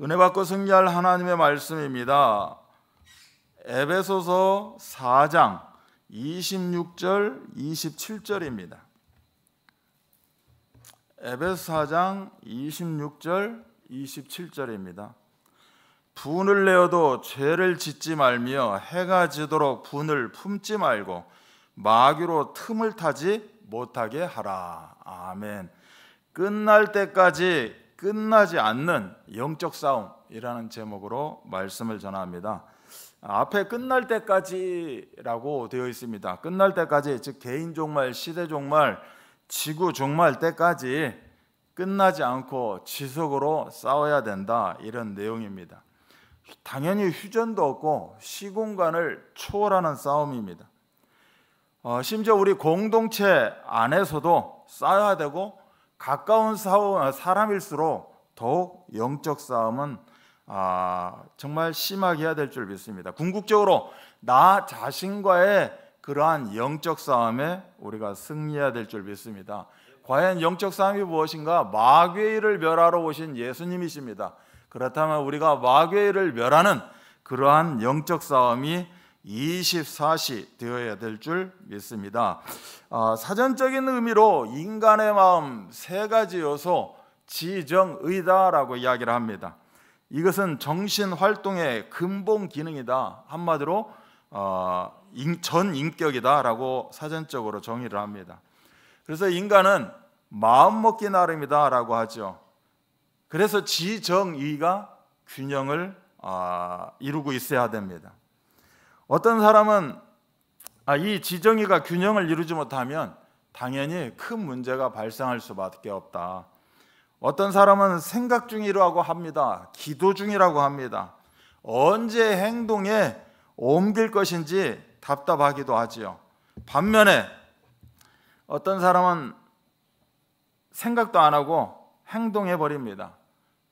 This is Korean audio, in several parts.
은혜 받고 승리할 하나님의 말씀입니다. 에베소서 4장 26절 27절입니다. 에베소 4장 26절 27절입니다. 분을 내어도 죄를 짓지 말며 해가 지도록 분을 품지 말고 마귀로 틈을 타지 못하게 하라. 아멘. 끝날 때까지 끝나지 않는 영적 싸움이라는 제목으로 말씀을 전합니다. 앞에 끝날 때까지라고 되어 있습니다. 끝날 때까지 즉 개인 종말, 시대 종말, 지구 종말 때까지 끝나지 않고 지속으로 싸워야 된다 이런 내용입니다. 당연히 휴전도 없고 시공간을 초월하는 싸움입니다. 어, 심지어 우리 공동체 안에서도 싸워야 되고 가까운 사람일수록 더욱 영적 싸움은 아, 정말 심하게 해야 될 줄 믿습니다. 궁극적으로 나 자신과의 그러한 영적 싸움에 우리가 승리해야 될 줄 믿습니다. 과연 영적 싸움이 무엇인가? 마귀를 멸하러 오신 예수님이십니다. 그렇다면 우리가 마귀를 멸하는 그러한 영적 싸움이 24시 되어야 될 줄 믿습니다. 아, 사전적인 의미로 인간의 마음 세 가지여서 지정의다라고 이야기를 합니다. 이것은 정신 활동의 근본 기능이다. 한마디로 어, 인, 전 인격이다라고 사전적으로 정의를 합니다. 그래서 인간은 마음 먹기 나름이다라고 하죠. 그래서 지정의가 균형을 어, 이루고 있어야 됩니다. 어떤 사람은 아, 이지정이가 균형을 이루지 못하면 당연히 큰 문제가 발생할 수밖에 없다. 어떤 사람은 생각 중이라고 합니다. 기도 중이라고 합니다. 언제 행동에 옮길 것인지 답답하기도 하지요. 반면에 어떤 사람은 생각도 안 하고 행동해 버립니다.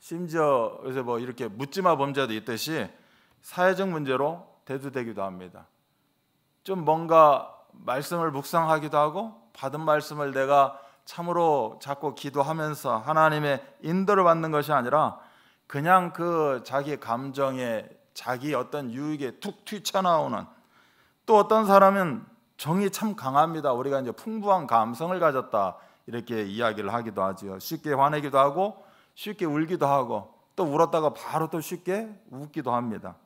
심지어 요새 뭐 이렇게 묻지마 범죄도 있듯이 사회적 문제로 대두되기도 합니다. 좀 뭔가 말씀을 묵상하기도 하고 받은 말씀을 내가 참으로 자꾸 기도하면서 하나님의 인도를 받는 것이 아니라 그냥 그 자기 감정에 자기 어떤 유익에 툭 튀쳐나오는 또 어떤 사람은 정이 참 강합니다. 우리가 이제 풍부한 감성을 가졌다 이렇게 이야기를 하기도 하지요. 쉽게 화내기도 하고 쉽게 울기도 하고 또 울었다가 바로 또 쉽게 웃기도 합니다.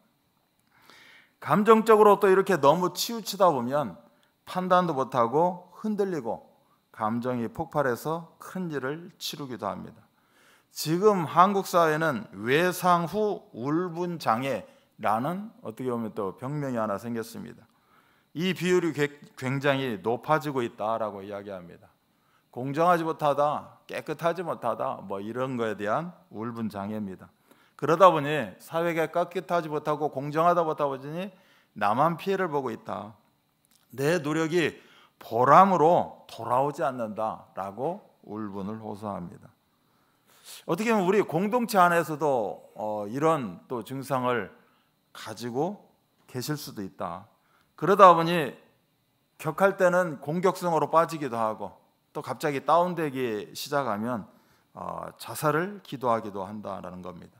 감정적으로 또 이렇게 너무 치우치다 보면 판단도 못하고 흔들리고 감정이 폭발해서 큰 일을 치르기도 합니다. 지금 한국 사회는 외상후 울분 장애라는 어떻게 보면 또 병명이 하나 생겼습니다. 이 비율이 굉장히 높아지고 있다라고 이야기합니다. 공정하지 못하다, 깨끗하지 못하다, 뭐 이런 거에 대한 울분 장애입니다. 그러다 보니 사회가 깨끗하지 못하고 공정하다 보하 보니 나만 피해를 보고 있다. 내 노력이 보람으로 돌아오지 않는다라고 울분을 호소합니다. 어떻게 보면 우리 공동체 안에서도 어, 이런 또 증상을 가지고 계실 수도 있다. 그러다 보니 격할 때는 공격성으로 빠지기도 하고 또 갑자기 다운되기 시작하면 어, 자살을 기도하기도 한다라는 겁니다.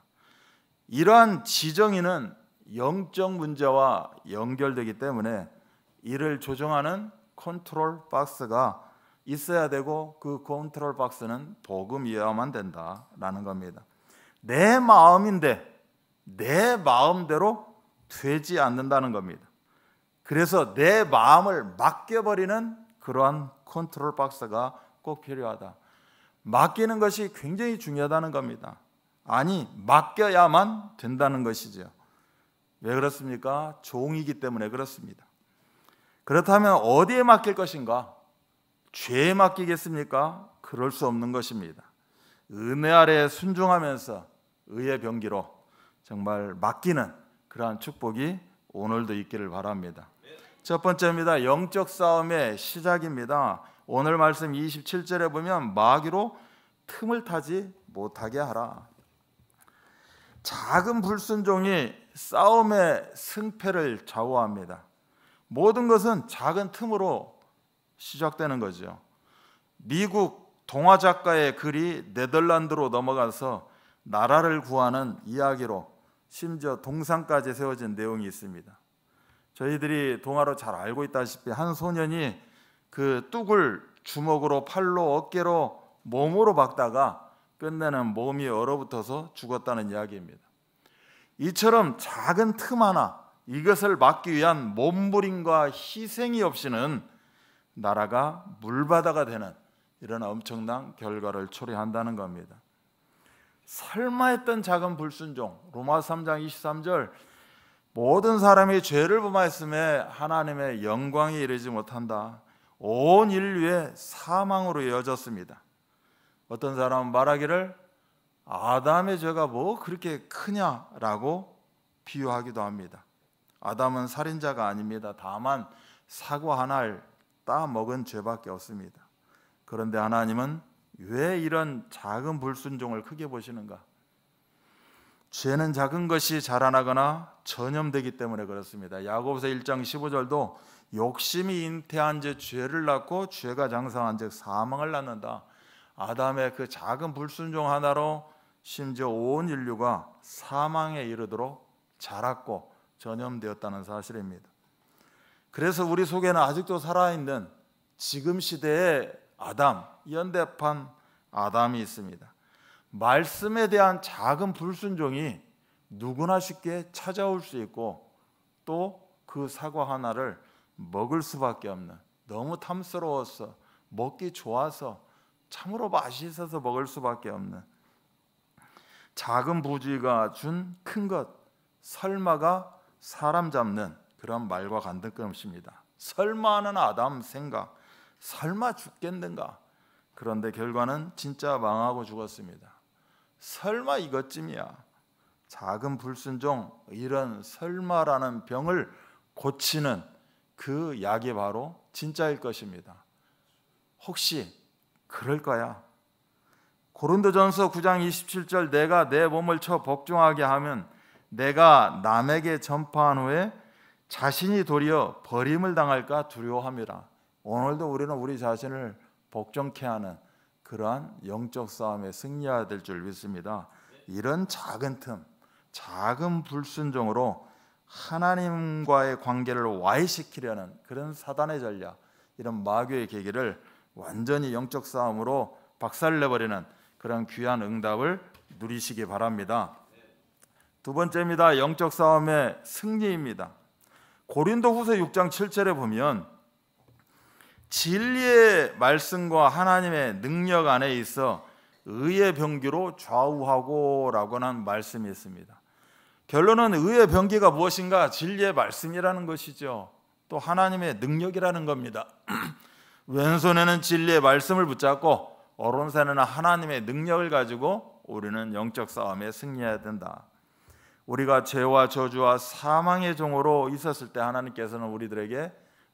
이러한 지정의는 영적 문제와 연결되기 때문에 이를 조정하는 컨트롤 박스가 있어야 되고 그 컨트롤 박스는 복음이어야만 된다라는 겁니다. 내 마음인데 내 마음대로 되지 않는다는 겁니다. 그래서 내 마음을 맡겨버리는 그러한 컨트롤 박스가 꼭 필요하다. 맡기는 것이 굉장히 중요하다는 겁니다. 아니 맡겨야만 된다는 것이죠. 왜 그렇습니까? 종이기 때문에 그렇습니다. 그렇다면 어디에 맡길 것인가? 죄에 맡기겠습니까? 그럴 수 없는 것입니다. 은혜 아래 순종하면서 의의 병기로 정말 맡기는 그러한 축복이 오늘도 있기를 바랍니다. 첫 번째입니다. 영적 싸움의 시작입니다. 오늘 말씀 27절에 보면 마귀로 틈을 타지 못하게 하라. 작은 불순종이 싸움의 승패를 좌우합니다. 모든 것은 작은 틈으로 시작되는 거죠. 미국 동화 작가의 글이 네덜란드로 넘어가서 나라를 구하는 이야기로 심지어 동상까지 세워진 내용이 있습니다. 저희들이 동화로 잘 알고 있다시피 한 소년이 그 뚝을 주먹으로 팔로 어깨로 몸으로 박다가 끝내는 몸이 얼어붙어서 죽었다는 이야기입니다. 이처럼 작은 틈 하나 이것을 막기 위한 몸부림과 희생이 없이는 나라가 물바다가 되는 이런 엄청난 결과를 초래한다는 겁니다. 설마 했던 작은 불순종 로마 3장 23절 모든 사람이 죄를 범하였음에 하나님의 영광이 이르지 못한다. 온 인류의 사망으로 이어졌습니다. 어떤 사람은 말하기를 아담의 죄가 뭐 그렇게 크냐라고 비유하기도 합니다. 아담은 살인자가 아닙니다. 다만 사과 하나를 따 먹은 죄밖에 없습니다. 그런데 하나님은 왜 이런 작은 불순종을 크게 보시는가? 죄는 작은 것이 자라나거나 전염되기 때문에 그렇습니다. 야고보서 1장 15절도 욕심이 잉태한 죄 죄를 낳고 죄가 장성한 즉 사망을 낳는다. 아담의 그 작은 불순종 하나로 심지어 온 인류가 사망에 이르도록 자랐고 전염되었다는 사실입니다. 그래서 우리 속에는 아직도 살아있는 지금 시대의 아담, 연대판 아담이 있습니다. 말씀에 대한 작은 불순종이 누구나 쉽게 찾아올 수 있고 또 그 사과 하나를 먹을 수밖에 없는 너무 탐스러워서 먹기 좋아서 참으로 맛있어서 먹을 수밖에 없는 작은 부지가 준 큰 것, 설마가 사람 잡는 그런 말과 같은 것입니다. 설마는 아담 생각, 설마 죽겠는가? 그런데 결과는 진짜 망하고 죽었습니다. 설마 이것쯤이야. 작은 불순종, 이런 설마라는 병을 고치는 그 약이 바로 진짜일 것입니다. 혹시 그럴 거야. 고린도전서 9장 27절 내가 내 몸을 쳐 복종하게 하면 내가 남에게 전파한 후에 자신이 도리어 버림을 당할까 두려워함이라. 오늘도 우리는 우리 자신을 복종케 하는 그러한 영적 싸움에 승리해야 될 줄 믿습니다. 이런 작은 틈, 작은 불순종으로 하나님과의 관계를 와해시키려는 그런 사단의 전략, 이런 마귀의 계기를 완전히 영적 싸움으로 박살 내버리는 그런 귀한 응답을 누리시기 바랍니다. 두 번째입니다. 영적 싸움의 승리입니다. 고린도후서 6장 7절에 보면 진리의 말씀과 하나님의 능력 안에 있어 의의 병기로 좌우하고라고 는 말씀이 있습니다. 결론은 의의 병기가 무엇인가? 진리의 말씀이라는 것이죠. 또 하나님의 능력이라는 겁니다. 왼손에는 진리의 말씀을 붙잡고 오른손에는 하나님의 능력을 가지고 우리는 영적 싸움에 승리해야 된다. 우리가 죄와 저주와 사망의 종으로 있었을 때 하나님께서는 우리들에게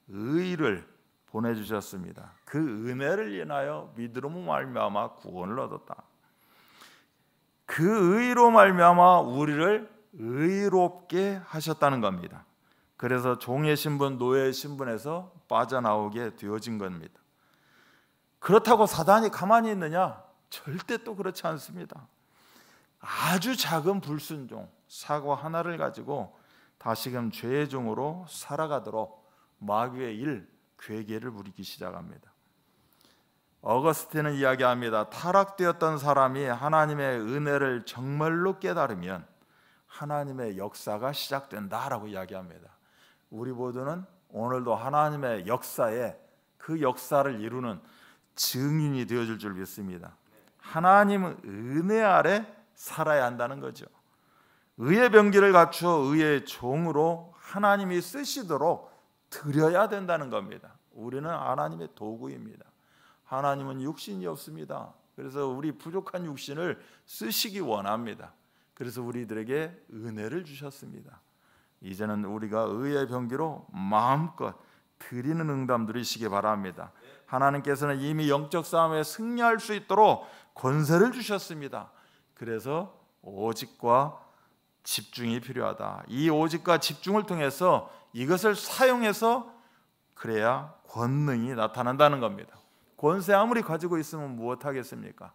의를 보내주셨습니다. 그 은혜를 인하여 믿음으로 말미암아 구원을 얻었다. 그 의로 말미암아 우리를 의롭게 하셨다는 겁니다. 그래서 종의 신분, 노예의 신분에서 빠져나오게 되어진 겁니다. 그렇다고 사단이 가만히 있느냐? 절대 또 그렇지 않습니다. 아주 작은 불순종, 사고 하나를 가지고 다시금 죄의 종으로 살아가도록 마귀의 일, 괴계를 부리기 시작합니다. 어거스틴은 이야기합니다. 타락되었던 사람이 하나님의 은혜를 정말로 깨달으면 하나님의 역사가 시작된다라고 이야기합니다. 우리 모두는 오늘도 하나님의 역사에 그 역사를 이루는 증인이 되어줄 줄 믿습니다. 하나님은 은혜 아래 살아야 한다는 거죠. 의의 병기를 갖추어 의의 종으로 하나님이 쓰시도록 드려야 된다는 겁니다. 우리는 하나님의 도구입니다. 하나님은 육신이 없습니다. 그래서 우리 부족한 육신을 쓰시기 원합니다. 그래서 우리들에게 은혜를 주셨습니다. 이제는 우리가 의의 병기로 마음껏 드리는 응답 누리시기 바랍니다. 하나님께서는 이미 영적 싸움에 승리할 수 있도록 권세를 주셨습니다. 그래서 오직과 집중이 필요하다. 이 오직과 집중을 통해서 이것을 사용해서 그래야 권능이 나타난다는 겁니다. 권세 아무리 가지고 있으면 무엇 하겠습니까?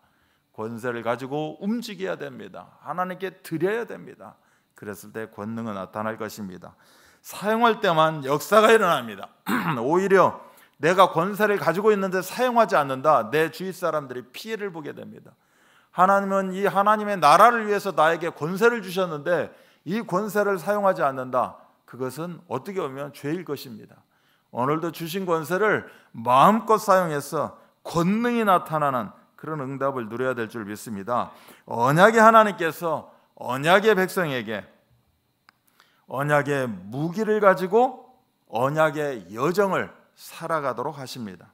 권세를 가지고 움직여야 됩니다. 하나님께 드려야 됩니다. 그랬을 때 권능은 나타날 것입니다. 사용할 때만 역사가 일어납니다. 오히려 내가 권세를 가지고 있는데 사용하지 않는다. 내 주위 사람들이 피해를 보게 됩니다. 하나님은 이 하나님의 나라를 위해서 나에게 권세를 주셨는데 이 권세를 사용하지 않는다. 그것은 어떻게 보면 죄일 것입니다. 오늘도 주신 권세를 마음껏 사용해서 권능이 나타나는 그런 응답을 누려야 될 줄 믿습니다. 언약의 하나님께서 언약의 백성에게 언약의 무기를 가지고 언약의 여정을 살아가도록 하십니다.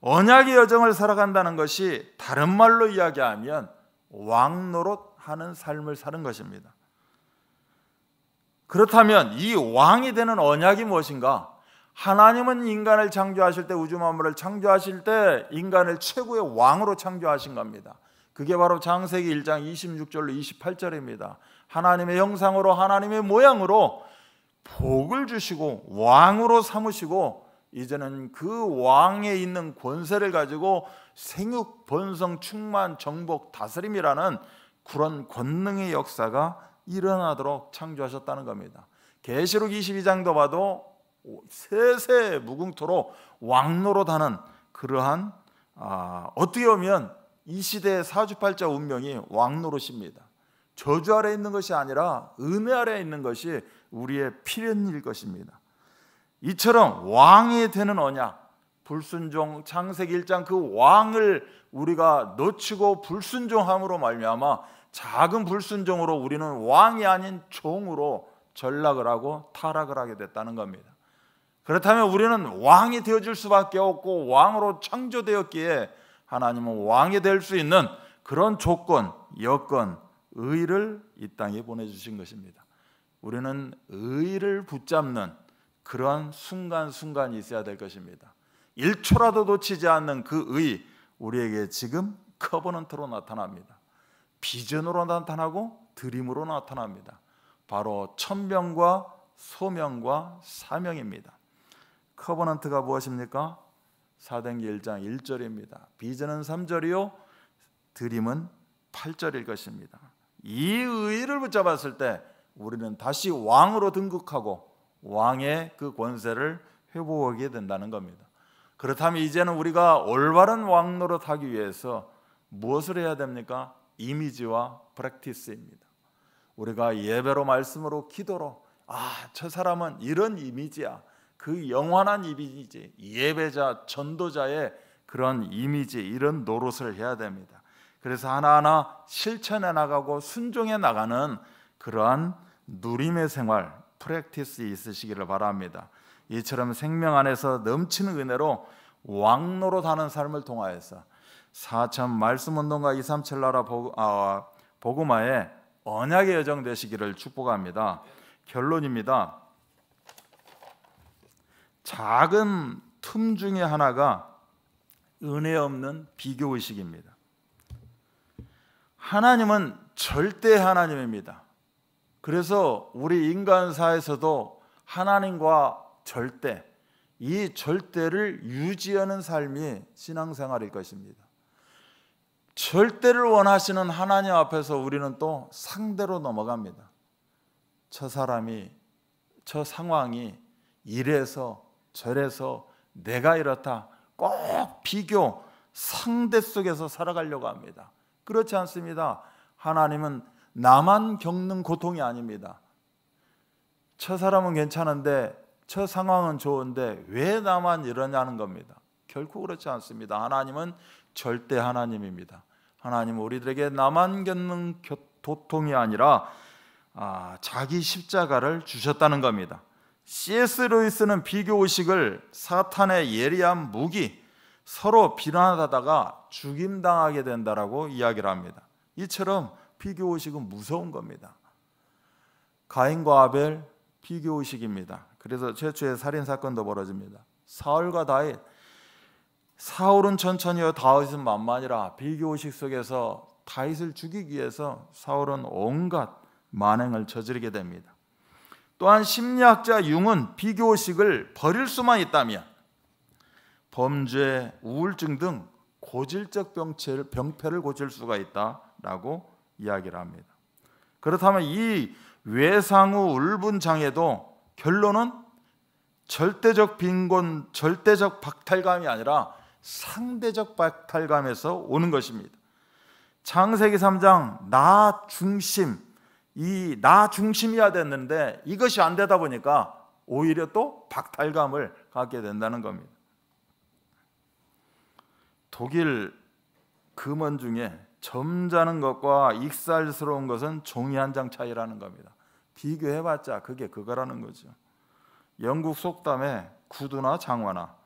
언약의 여정을 살아간다는 것이 다른 말로 이야기하면 왕노릇 하는 삶을 사는 것입니다. 그렇다면 이 왕이 되는 언약이 무엇인가? 하나님은 인간을 창조하실 때 우주 만물을 창조하실 때 인간을 최고의 왕으로 창조하신 겁니다. 그게 바로 장세기 1장 26절로 28절입니다. 하나님의 형상으로 하나님의 모양으로 복을 주시고 왕으로 삼으시고 이제는 그 왕에 있는 권세를 가지고 생육 번성 충만 정복 다스림이라는 그런 권능의 역사가 일어나도록 창조하셨다는 겁니다. 계시록 22장도 봐도 세세 무궁토로 왕노로 다는 그러한 아, 어떻게 보면 이 시대의 사주팔자 운명이 왕노릇입니다. 저주 아래 있는 것이 아니라 은혜 아래 있는 것이 우리의 필연일 것입니다. 이처럼 왕이 되는 언약, 불순종 창세기 1장 그 왕을 우리가 놓치고 불순종함으로 말미암아 작은 불순종으로 우리는 왕이 아닌 종으로 전락을 하고 타락을 하게 됐다는 겁니다. 그렇다면 우리는 왕이 되어줄 수밖에 없고 왕으로 창조되었기에 하나님은 왕이 될 수 있는 그런 조건, 여건, 의를 이 땅에 보내주신 것입니다. 우리는 의를 붙잡는 그러한 순간순간이 있어야 될 것입니다. 1초라도 놓치지 않는 그 의, 우리에게 지금 커버넌트로 나타납니다. 비전으로 나타나고 드림으로 나타납니다. 바로 천명과 소명과 사명입니다. 커버넌트가 무엇입니까? 사등기 1장 1절입니다. 비전은 3절이요 드림은 8절일 것입니다. 이 의를 붙잡았을 때 우리는 다시 왕으로 등극하고 왕의 그 권세를 회복하게 된다는 겁니다. 그렇다면 이제는 우리가 올바른 왕로로 타기 위해서 무엇을 해야 됩니까? 이미지와 프랙티스입니다. 우리가 예배로 말씀으로 기도로 아, 저 사람은 이런 이미지야. 그 영원한 이미지, 예배자, 전도자의 그런 이미지 이런 노릇을 해야 됩니다. 그래서 하나하나 실천해 나가고 순종해 나가는 그러한 누림의 생활, 프랙티스 있으시기를 바랍니다. 이처럼 생명 안에서 넘치는 은혜로 왕로로 사는 삶을 통하여서 사참 말씀 운동과 237 나라 복음화에 아, 언약의 여정 되시기를 축복합니다. 결론입니다. 작은 틈 중에 하나가 은혜 없는 비교 의식입니다. 하나님은 절대 하나님입니다. 그래서 우리 인간사에서도 하나님과 절대 이 절대를 유지하는 삶이 신앙생활일 것입니다. 절대를 원하시는 하나님 앞에서 우리는 또 상대로 넘어갑니다. 저 사람이 저 상황이 이래서 절에서 내가 이렇다 꼭 비교 상대 속에서 살아가려고 합니다. 그렇지 않습니다. 하나님은 나만 겪는 고통이 아닙니다. 저 사람은 괜찮은데 저 상황은 좋은데 왜 나만 이러냐는 겁니다. 결코 그렇지 않습니다. 하나님은 절대 하나님입니다. 하나님 우리들에게 나만 겪는 고통이 아니라 아, 자기 십자가를 주셨다는 겁니다. C.S. 루이스는 비교 의식을 사탄의 예리한 무기 서로 비난하다가 죽임당하게 된다라고 이야기를 합니다. 이처럼 비교 의식은 무서운 겁니다. 가인과 아벨 비교 의식입니다. 그래서 최초의 살인 사건도 벌어집니다. 사울과 다윗 사울은 천천히요 어, 다윗은 만만이라 비교 의식 속에서 다윗을 죽이기 위해서 사울은 온갖 만행을 저지르게 됩니다. 또한 심리학자 융은 비교식을 버릴 수만 있다면 범죄, 우울증 등 고질적 병체를, 병폐를 고칠 수가 있다라고 이야기를 합니다. 그렇다면 이 외상후 울분 장애도 결론은 절대적 빈곤, 절대적 박탈감이 아니라 상대적 박탈감에서 오는 것입니다. 창세기 3장 나 중심 이나 중심이어야 됐는데 이것이 안 되다 보니까 오히려 또 박탈감을 갖게 된다는 겁니다. 독일 금원 중에 점잖은 것과 익살스러운 것은 종이 한 장 차이라는 겁니다. 비교해봤자 그게 그거라는 거죠. 영국 속담에 구두나 장화나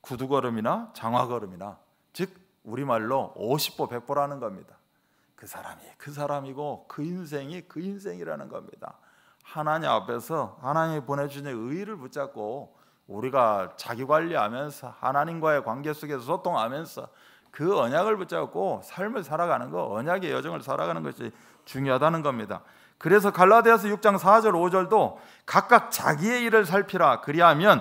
구두걸음이나 장화걸음이나 즉 우리말로 50보 100보라는 겁니다. 그 사람이 그 사람이고 그 인생이 그 인생이라는 겁니다. 하나님 앞에서 하나님이 보내주 의의를 붙잡고 우리가 자기 관리하면서 하나님과의 관계 속에서 소통하면서 그 언약을 붙잡고 삶을 살아가는 거 언약의 여정을 살아가는 것이 중요하다는 겁니다. 그래서 갈라디아서 6장 4절 5절도 각각 자기의 일을 살피라 그리하면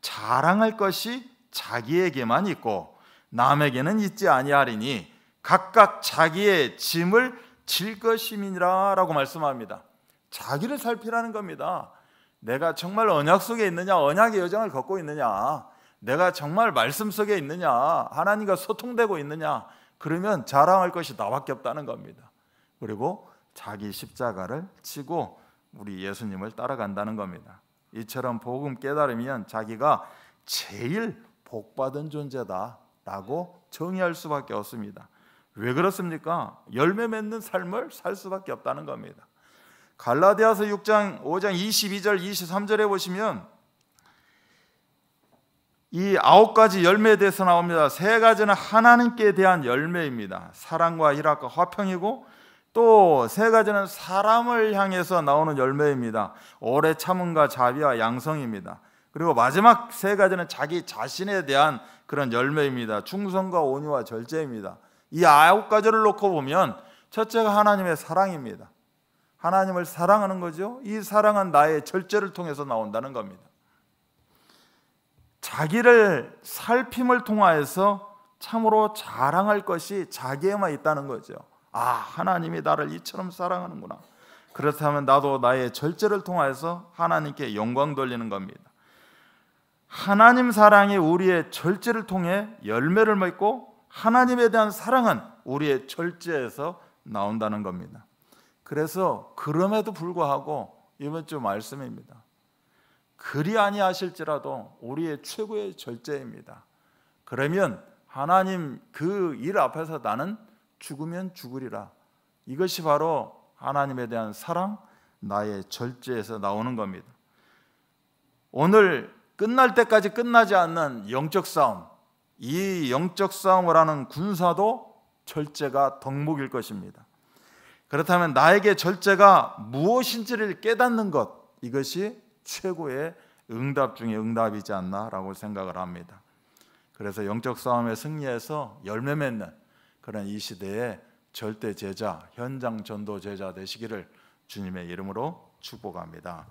자랑할 것이 자기에게만 있고 남에게는 있지 아니하리니 각각 자기의 짐을 질 것임이라라고 말씀합니다. 자기를 살피라는 겁니다. 내가 정말 언약 속에 있느냐, 언약의 여정을 걷고 있느냐, 내가 정말 말씀 속에 있느냐, 하나님과 소통되고 있느냐, 그러면 자랑할 것이 나밖에 없다는 겁니다. 그리고 자기 십자가를 치고 우리 예수님을 따라간다는 겁니다. 이처럼 복음 깨달으면 자기가 제일 복받은 존재다라고 정의할 수밖에 없습니다. 왜 그렇습니까? 열매 맺는 삶을 살 수밖에 없다는 겁니다. 갈라디아서 6장 5장 22절 23절에 보시면 이 아홉 가지 열매에 대해서 나옵니다. 세 가지는 하나님께 대한 열매입니다. 사랑과 희락과 화평이고 또 세 가지는 사람을 향해서 나오는 열매입니다. 오래 참음과 자비와 양성입니다. 그리고 마지막 세 가지는 자기 자신에 대한 그런 열매입니다. 충성과 온유와 절제입니다. 이 아홉 가지를 놓고 보면 첫째가 하나님의 사랑입니다. 하나님을 사랑하는 거죠. 이 사랑은 나의 절제를 통해서 나온다는 겁니다. 자기를 살핌을 통하여서 참으로 자랑할 것이 자기에만 있다는 거죠. 아, 하나님이 나를 이처럼 사랑하는구나. 그렇다면 나도 나의 절제를 통하여서 하나님께 영광 돌리는 겁니다. 하나님 사랑이 우리의 절제를 통해 열매를 맺고 하나님에 대한 사랑은 우리의 절제에서 나온다는 겁니다. 그래서 그럼에도 불구하고 이번 주 말씀입니다. 그리 아니하실지라도 우리의 최고의 절제입니다. 그러면 하나님 그 일 앞에서 나는 죽으면 죽으리라. 이것이 바로 하나님에 대한 사랑, 나의 절제에서 나오는 겁니다. 오늘 끝날 때까지 끝나지 않는 영적 싸움, 이 영적 싸움을 하는 군사도 절제가 덕목일 것입니다. 그렇다면 나에게 절제가 무엇인지를 깨닫는 것 이것이 최고의 응답 중의 응답이지 않나라고 생각을 합니다. 그래서 영적 싸움에 승리해서 열매 맺는 그런 이 시대의 절대 제자, 현장 전도 제자 되시기를 주님의 이름으로 축복합니다.